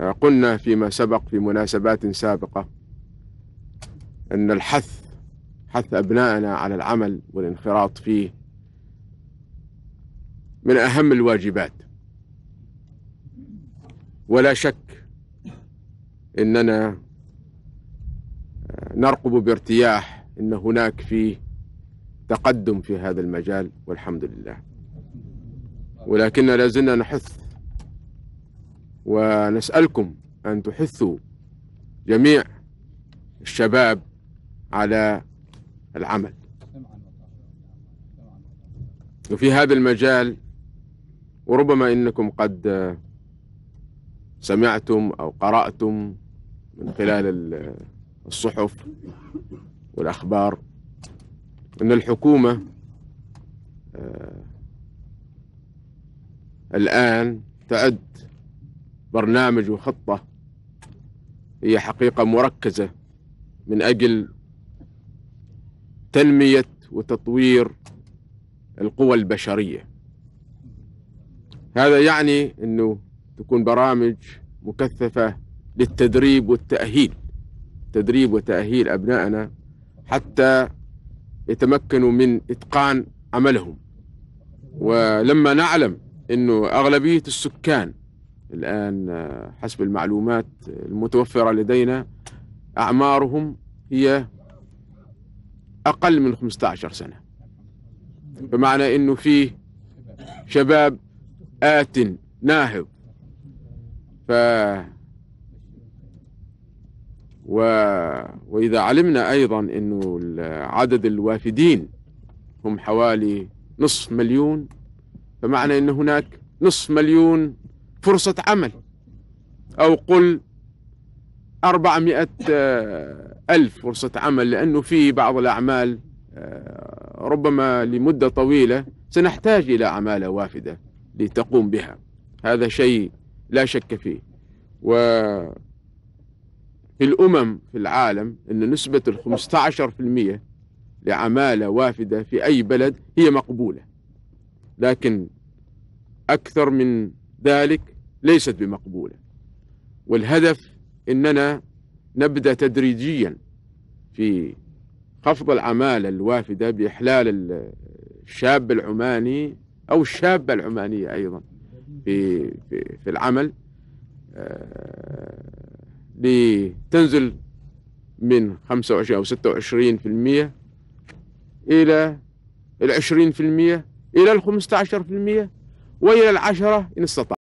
آه، قلنا فيما سبق في مناسبات سابقة أن الحث حث أبنائنا على العمل والانخراط فيه من أهم الواجبات ولا شك أننا آه، نرقب بارتياح أن هناك في تقدم في هذا المجال والحمد لله ولكننا لازلنا نحث ونسألكم أن تحثوا جميع الشباب على العمل وفي هذا المجال وربما إنكم قد سمعتم أو قرأتم من خلال الصحف والأخبار أن الحكومة آه، الآن تعد برنامج وخطة هي حقيقة مركزة من أجل تنمية وتطوير القوى البشرية هذا يعني أنه تكون برامج مكثفة للتدريب والتأهيل تدريب وتأهيل أبنائنا حتى يتمكنوا من إتقان عملهم ولما نعلم أنه أغلبية السكان الآن حسب المعلومات المتوفرة لدينا أعمارهم هي أقل من 15 سنة بمعنى أنه في شباب آت ناهض ف و... وإذا علمنا أيضا أنه عدد الوافدين هم حوالي نصف مليون فمعنى أن هناك نصف مليون فرصة عمل أو قل 400 آه، ألف فرصة عمل لأنه في بعض الأعمال آه، ربما لمدة طويلة سنحتاج إلى عمالة وافدة لتقوم بها هذا شيء لا شك فيه وفي الأمم في العالم أن نسبة ال 15% لعمالة وافدة في أي بلد هي مقبولة لكن أكثر من ذلك ليست بمقبولة والهدف أننا نبدأ تدريجيا في خفض العمالة الوافدة بإحلال الشاب العماني أو الشابة العمانية أيضا في, في, في العمل آه، لتنزل من 25 أو 26 في المية إلى العشرين في المية إلى الخمسة عشر في المية وإلى العشرة إن استطاع